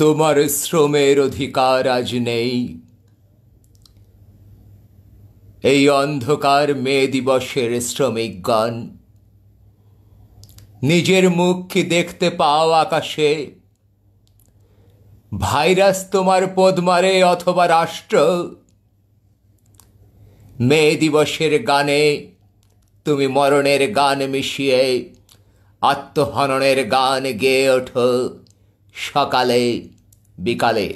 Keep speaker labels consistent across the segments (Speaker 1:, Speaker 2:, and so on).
Speaker 1: তোমার শ্রমের অধিকার আজ নেই এই অন্ধকার মে দিবসের শ্রমিকগণ নিজের মুখ কি দেখতে পাও আকাশে ভাইরাস তোমার পদ মারে অথবা রাষ্ট্র মে দিবসের গানে তুমি মরণের গান মিশিয়ে আত্মহননের গান গেয়ে ওঠো সকালে বিকালে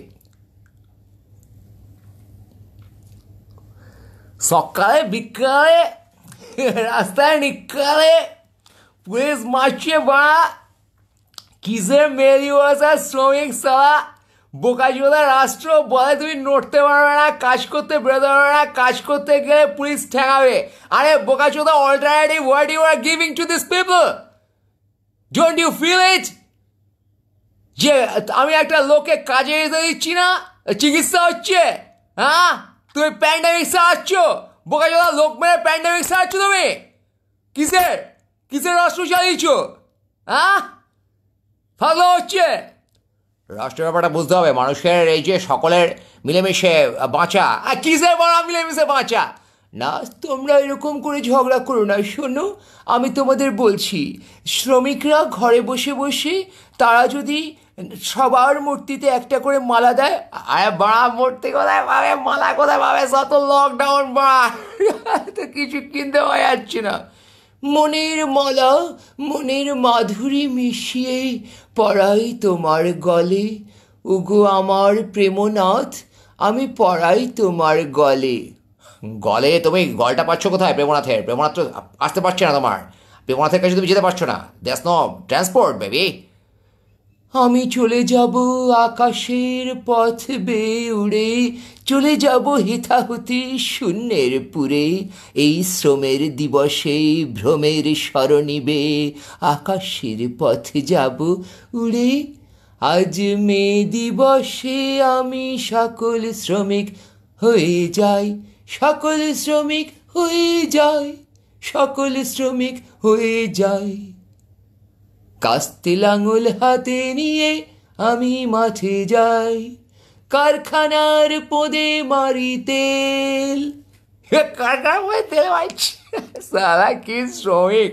Speaker 1: সকালে বিকালে রাস্তায় নিকালে পুলিশ মারছে বাড়া কিসে মেরি বসা শ্রমিক সালা বোকাচোদা রাষ্ট্র বলে তুমি নড়তে পারবে না কাজ করতে বেরোতে পারবে না কাজ করতে গেলে পুলিশ ঠেকাবে আরে বোকাচোদা alternative what you are giving to this people don't you feel it যে আমি একটা লোকে কাজে যেতে দিচ্ছি না চিকিৎসা হচ্ছে হ্যাঁ তুমি প্যান্ডামিক সাহায্য বোকা জলা লোক মেরে প্যান্ডামিক সাহায্য তুমি কিসের কিসের হ্যাঁ? রাষ্ট্র চালিয়েছ হ্যাঁ ভালো হচ্ছে রাষ্ট্রের ব্যাপারটা বুঝতে হবে মানুষের এই যে সকলের মিলেমিশে বাঁচা আর কিসের বড় মিলেমিশে বাঁচা না তোমরা এরকম করে ঝগড়া করো না শোনো আমি তোমাদের বলছি শ্রমিকরা ঘরে বসে বসে তারা যদি সবার মূর্তিতে একটা করে মালা দেয় আরে বাড়া মূর্তি কোথায় পাবে মালা কোথায় পাবে যত লকডাউন বাড়া তো কিছু কিনতে পাওয়া যাচ্ছে না মনের মালা মনের মাধুরী মিশিয়ে পড়াই তোমার গলে উগো আমার প্রেমনাথ আমি পড়াই তোমার গলে গলে তুমি গলটা পাচ্ছ কোথায় প্রেমনাথের প্রেমনাথ তো আসতে পারছে না তোমার প্রেমনাথের কাছে তুমি যেতে পারছো না দ্যাটস নো ট্রান্সপোর্ট বেবি আমি চলে যাব আকাশের পথ বেয়ে উড়ে চলে যাব হেথাহতি শূন্যের পুরে এই শ্রমের দিবসে ভ্রমের স্মরণিবে আকাশের পথ যাব উড়ে আজ মে দিবসে আমি সকল শ্রমিক হয়ে যাই সকল শ্রমিক হয়ে যাই সকল শ্রমিক হয়ে যায় কাস্তে লাঙল হাতে নিয়ে আমি মাঠে যাই কারখানার পদে মারি তেল কারখানা তেল মারছে সারা কি শ্রমিক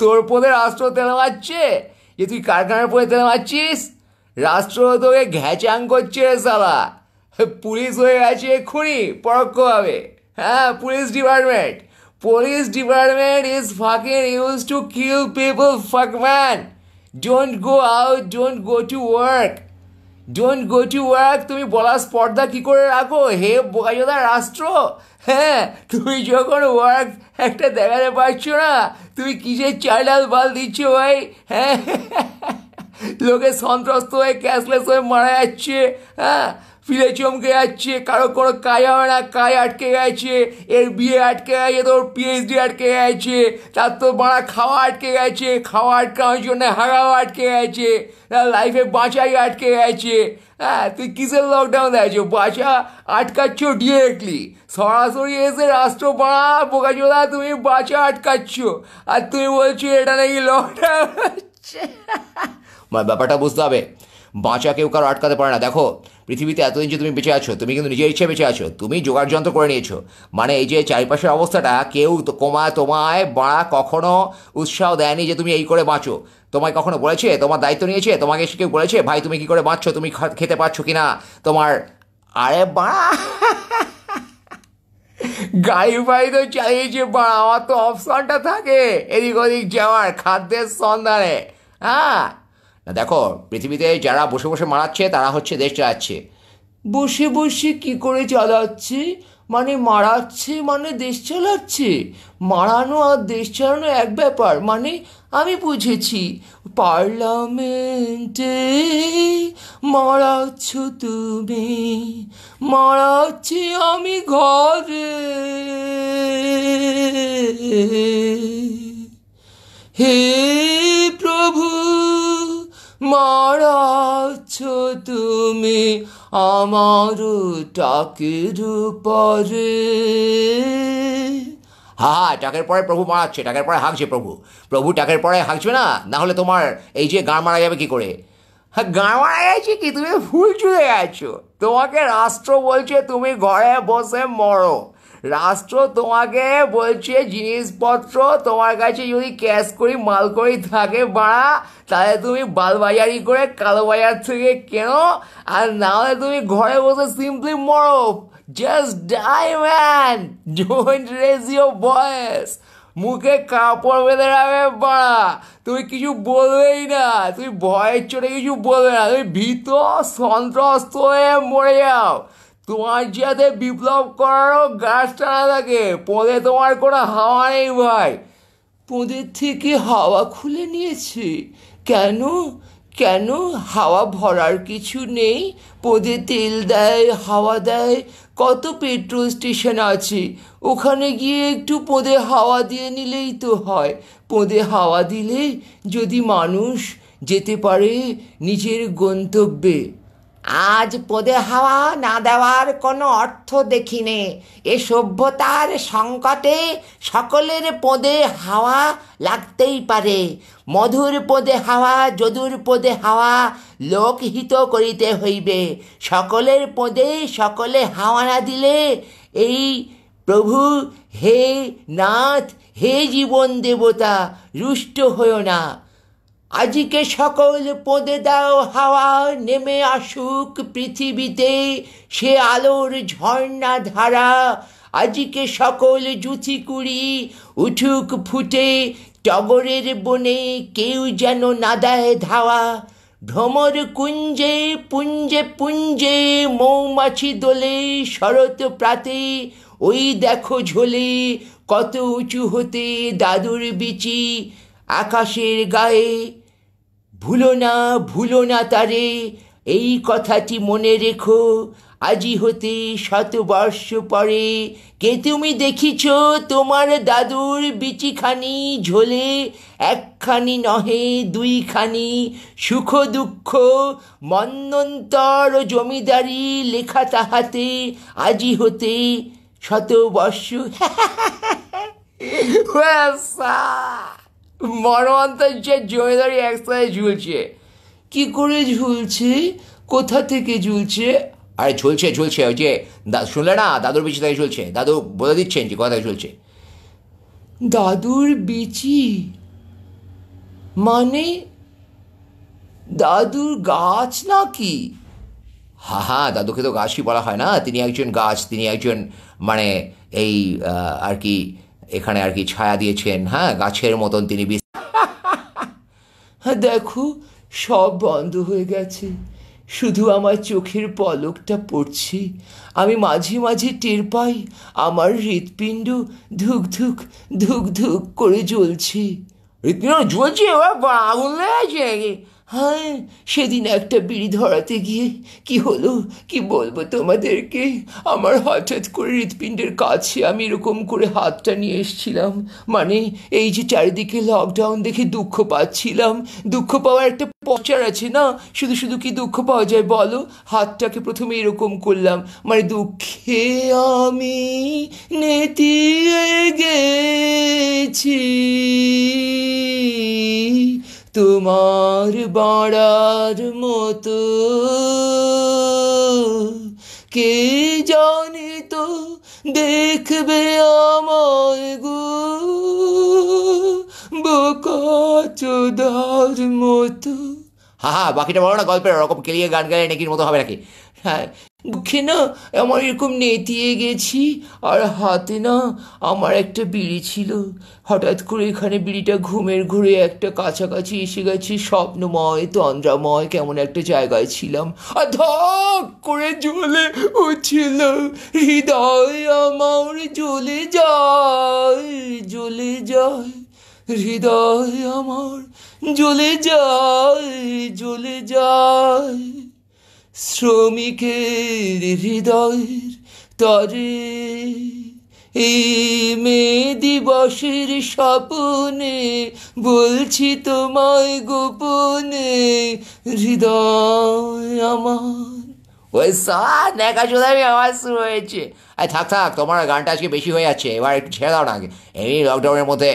Speaker 1: তোর পদে রাষ্ট্র তেল মারছে যে তুই কারখানার পদে তেল মারছিস রাষ্ট্র তোকে ঘ্যাচাং করছে রে সালা পুলিশ হয়ে গেছে এক্ষুনি পরোক্ষভাবে হ্যাঁ police department police department is fucking use to kill people fuck man don't go out don't go to work don't go to work তুমি বলার স্পর্ধা কী করে রাখো হে বোকাজোদা রাষ্ট্র হ্যাঁ তুমি যখন ওয়ার্ক একটা দেখাতে পারছো না তুমি কিসের চাইল্ড বাল দিচ্ছ ভাই হ্যাঁ লোকে সন্ত্রস্ত হয়ে ক্যাশলেস হয়ে মারা যাচ্ছে হ্যাঁ ফিরে চমকে যাচ্ছে কারো কোনো কাজ হবে না কাজ আটকে গেছে এর বিয়ে আটকে গেছে তোর পিএইচডি আটকে গেছে তার তো বাড়া খাওয়া আটকে গেছে খাওয়া আটকানোর জন্য হাগাও আটকে গেছে তার লাইফে বাঁচাই আটকে গেছে হ্যাঁ তুই কিসের লকডাউন দেখছো বাঁচা আটকাচ্ছ ডিরেক্টলি সরাসরি এসে রাষ্ট্র বাড়া বোকাচোদা তুমি বাঁচা আটকাচ্ছ আর তুমি বলছো এটা নাকি লকডাউন হচ্ছে মানে ব্যাপারটা বুঝতে হবে বাঁচা কেউ কারো আটকাতে পারে না দেখো পৃথিবীতে এতদিন যে তুমি বেঁচে আছো তুমি কিন্তু নিজের ইচ্ছে বেঁচে আছো তুমি যোগার যন্ত্র করে নিয়েছো মানে এই যে চারিপাশের অবস্থাটা কেউ কমায় তোমায় বাড়া কখনো উৎসাহ দেয়নি যে তুমি এই করে বাঁচো তোমায় কখনো বলেছে তোমার দায়িত্ব নিয়েছে তোমাকে এসে কেউ বলেছে ভাই তুমি কি করে বাঁচছো তুমি খেতে পারছো কি না তোমার আরে বাড়া গাড়ি ভাই তো চালিয়েছে বাড়া আমার তো অপশনটা থাকে এদিক ওদিক যাওয়ার খাদ্যের সন্ধানে হ্যাঁ না দেখো পৃথিবীতে যারা বসে বসে মারাচ্ছে তারা হচ্ছে দেশ চালাচ্ছে বসে বসে কি করে চালাচ্ছে মানে মারাচ্ছে মানে দেশ চালাচ্ছে মারানো আর দেশ চালানো এক ব্যাপার মানে আমি বুঝেছি পার্লামেন্টে মারাচ্ছ তুমি মারাচ্ছি আমি ঘরে হে তুমি আমার টাকের পরে হা হা টাকের পরে প্রভু মারাচ্ছে টাকের পরে হাঁকছে প্রভু প্রভু টাকের পরে হাঁকছে না না হলে তোমার এই যে গাঁ মারা যাবে কি করে হ্যাঁ গাঁ মারা গেছে কি তুমি ভুল চুলে গেছো তোমাকে রাষ্ট্র বলছে তুমি ঘরে বসে মরো রাষ্ট্র তোমাকে বলছে জিনিসপত্র তোমার কাছে যদি ক্যাশ করি মাল করি থাকে বাড়া তাহলে তুমি বালবাজারি করে কালোবাজার থেকে কেনো আর নাহলে তুমি ঘরে বসে সিম্পলি মরো জাস্ট ডাই ম্যান রেজিও রেজ ভয়েস মুখে কাপড় বেঁধে রাখবে বাড়া তুমি কিছু বলবেই না তুমি ভয়ের চোটে কিছু বলবে না তুমি ভীত সন্ত্রস্ত হয়ে মরে যাও তোমার যাতে বিপ্লব করারও গাছটা না থাকে পদে তোমার কোনো হাওয়া নেই ভাই পদের থেকে হাওয়া খুলে নিয়েছে কেন কেন হাওয়া ভরার কিছু নেই পদে তেল দেয় হাওয়া দেয় কত পেট্রোল স্টেশন আছে ওখানে গিয়ে একটু পদে হাওয়া দিয়ে নিলেই তো হয় পদে হাওয়া দিলে যদি মানুষ যেতে পারে নিজের গন্তব্যে আজ পদে হাওয়া না দেওয়ার কোনো অর্থ দেখি নে এ সভ্যতার সংকটে সকলের পদে হাওয়া লাগতেই পারে মধুর পদে হাওয়া যদুর পদে হাওয়া লোকহিত করিতে হইবে সকলের পদে সকলে হাওয়া না দিলে এই প্রভু হে নাথ হে জীবন দেবতা রুষ্ট হইও না আজকে সকল পদে দাও হাওয়া নেমে আসুক পৃথিবীতে সে আলোর ঝর্ণা ধারা আজকে সকল জুথি কুড়ি উঠুক ফুটে টগরের বনে কেউ যেন না দেয় ধাওয়া ভ্রমর কুঞ্জে পুঞ্জে পুঞ্জে মৌমাছি দোলে শরৎ প্রাতে ওই দেখো ঝোলে কত উঁচু হতে দাদুর বিচি আকাশের গায়ে ভুলো না ভুলো না তারে এই কথাটি মনে রেখো আজি হতে শতবর্ষ পরে কে তুমি দেখিছ তোমার দাদুর বিচিখানি ঝোলে একখানি নহে দুইখানি সুখ দুঃখ মন্নন্তর জমিদারি লেখা তাহাতে আজি হতে শতবর্ষ হ্যাঁ যে জমিদারি একসাথে ঝুলছে কি করে ঝুলছে কোথা থেকে ঝুলছে আরে ঝুলছে ঝুলছে ওই যে শুনলে না দাদুর বিচি থেকে ঝুলছে দাদু বলে দিচ্ছেন যে কোথায় ঝুলছে দাদুর বিচি মানে দাদুর গাছ নাকি হা হা দাদুকে তো গাছই বলা হয় না তিনি একজন গাছ তিনি একজন মানে এই আর কি এখানে আর কি ছায়া দিয়েছেন হ্যাঁ গাছের মতন তিনি হ্যাঁ, দেখো সব বন্ধ হয়ে গেছে শুধু আমার চোখের পলকটা পড়ছি আমি মাঝে মাঝে টের পাই আমার হৃৎপিণ্ড ধুক ধুক ধুক ধুক করে জ্বলছি হৃৎপিণ্ড জ্বলছে আগুন লেগেছে হায় সেদিন একটা বিড়ি ধরাতে গিয়ে কি হলো কি বলবো তোমাদেরকে আমার হঠাৎ করে হৃৎপিণ্ডের কাছে আমি এরকম করে হাতটা নিয়ে এসেছিলাম মানে এই যে চারিদিকে লকডাউন দেখে দুঃখ পাচ্ছিলাম দুঃখ পাওয়ার একটা পচার আছে না শুধু শুধু কি দুঃখ পাওয়া যায় বলো হাতটাকে প্রথমে এরকম করলাম মানে দুঃখে আমি নেতিয়ে গেছি তোমার বাড়ার মতো কে জানি তো দেখবে আমায় গো বোকার মতো হা হা বাকিটা বলো না গল্পের ওরকম কেলিয়ে গান গাইলে নাকির মতো হবে নাকি হ্যাঁ মুখে না আমার এরকম নেতিয়ে গেছি আর হাতে না আমার একটা বিড়ি ছিল হঠাৎ করে এখানে বিড়িটা ঘুমের ঘুরে একটা কাছাকাছি এসে গেছে স্বপ্নময় তন্দ্রাময় কেমন একটা জায়গায় ছিলাম আর ধক করে জ্বলে উঠছিল হৃদয় আমার জ্বলে যায় জ্বলে যায় হৃদয় আমার জ্বলে যায় জ্বলে যায় শ্রমিকের হৃদয়ের তরে এই মে দিবসের স্বপনে বলছি তোমায় গোপনে হৃদয় আমার ওই সাত একা শুধু আওয়াজ শুরু হয়েছে আর থাক থাক তোমার গানটা আজকে বেশি হয়ে যাচ্ছে এবার একটু ছেড়ে দাও না আগে এমনি লকডাউনের মধ্যে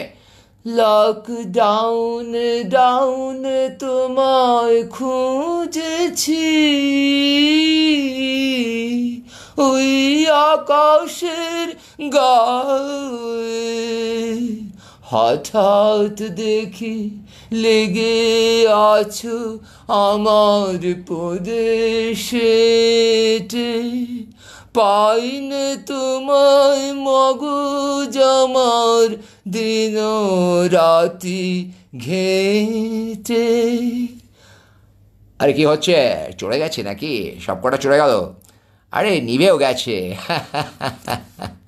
Speaker 1: লকডাউন ডাউন তোমায় খুঁজেছি ওই আকাশের গায়ে হঠাৎ দেখি লেগে আছো আমার প্রদেশেতে পাইনে তোমায় মগজ আমার দিন রাতি ঘেটে আরে কি হচ্ছে চলে গেছে নাকি সব কটা চলে গেল আরে নিভেও গেছে